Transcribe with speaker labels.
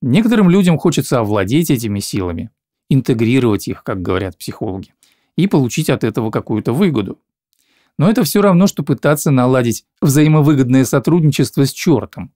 Speaker 1: Некоторым людям хочется овладеть этими силами, интегрировать их, как говорят психологи, и получить от этого какую-то выгоду. Но это все равно, что пытаться наладить взаимовыгодное сотрудничество с чертом,